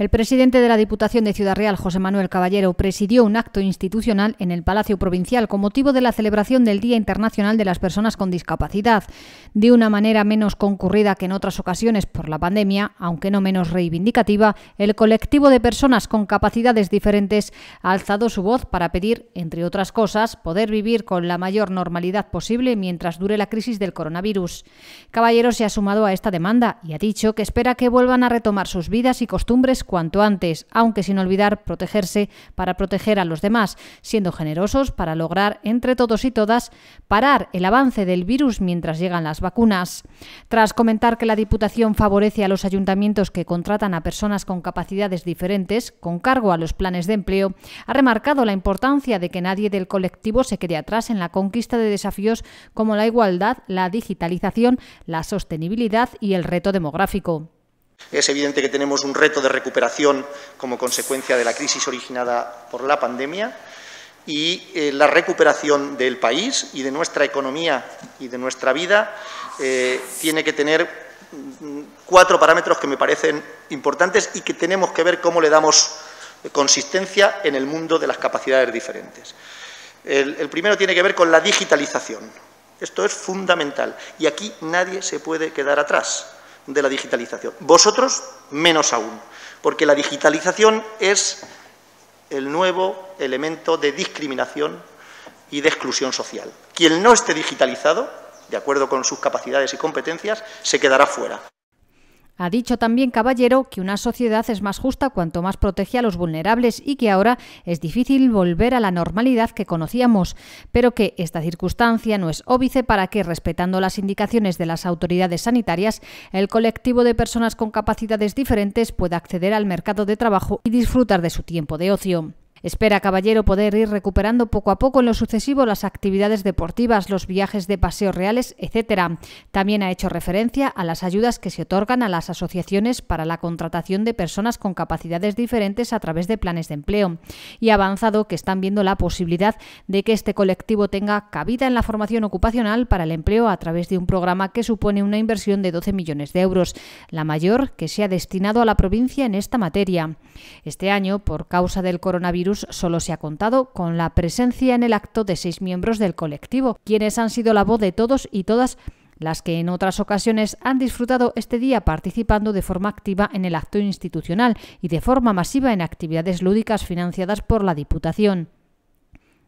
El presidente de la Diputación de Ciudad Real, José Manuel Caballero, presidió un acto institucional en el Palacio Provincial con motivo de la celebración del Día Internacional de las Personas con Discapacidad, de una manera menos concurrida que en otras ocasiones por la pandemia, aunque no menos reivindicativa, el colectivo de personas con capacidades diferentes ha alzado su voz para pedir, entre otras cosas, poder vivir con la mayor normalidad posible mientras dure la crisis del coronavirus. Caballero se ha sumado a esta demanda y ha dicho que espera que vuelvan a retomar sus vidas y costumbres cuanto antes, aunque sin olvidar protegerse para proteger a los demás, siendo generosos para lograr entre todos y todas parar el avance del virus mientras llegan las vacunas. Tras comentar que la Diputación favorece a los ayuntamientos que contratan a personas con capacidades diferentes con cargo a los planes de empleo, ha remarcado la importancia de que nadie del colectivo se quede atrás en la conquista de desafíos como la igualdad, la digitalización, la sostenibilidad y el reto demográfico. Es evidente que tenemos un reto de recuperación como consecuencia de la crisis originada por la pandemia y eh, la recuperación del país y de nuestra economía y de nuestra vida eh, tiene que tener mm, cuatro parámetros que me parecen importantes y que tenemos que ver cómo le damos eh, consistencia en el mundo de las capacidades diferentes. el, primero tiene que ver con la digitalización. Esto es fundamental y aquí nadie se puede quedar atrás de la digitalización. Vosotros, menos aún, porque la digitalización es el nuevo elemento de discriminación y de exclusión social. Quien no esté digitalizado, de acuerdo con sus capacidades y competencias, se quedará fuera. Ha dicho también Caballero que una sociedad es más justa cuanto más protege a los vulnerables y que ahora es difícil volver a la normalidad que conocíamos, pero que esta circunstancia no es óbice para que, respetando las indicaciones de las autoridades sanitarias, el colectivo de personas con capacidades diferentes pueda acceder al mercado de trabajo y disfrutar de su tiempo de ocio. Espera Caballero poder ir recuperando poco a poco en lo sucesivo las actividades deportivas, los viajes de paseos reales, etc. También ha hecho referencia a las ayudas que se otorgan a las asociaciones para la contratación de personas con capacidades diferentes a través de planes de empleo y ha avanzado que están viendo la posibilidad de que este colectivo tenga cabida en la formación ocupacional para el empleo a través de un programa que supone una inversión de 12 millones de euros, la mayor que se ha destinado a la provincia en esta materia. Este año, por causa del coronavirus, solo se ha contado con la presencia en el acto de seis miembros del colectivo, quienes han sido la voz de todos y todas las que en otras ocasiones han disfrutado este día participando de forma activa en el acto institucional y de forma masiva en actividades lúdicas financiadas por la Diputación.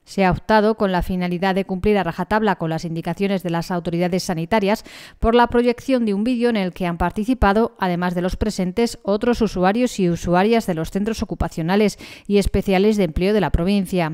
Se ha optado, con la finalidad de cumplir a rajatabla con las indicaciones de las autoridades sanitarias, por la proyección de un vídeo en el que han participado, además de los presentes, otros usuarios y usuarias de los centros ocupacionales y especiales de empleo de la provincia.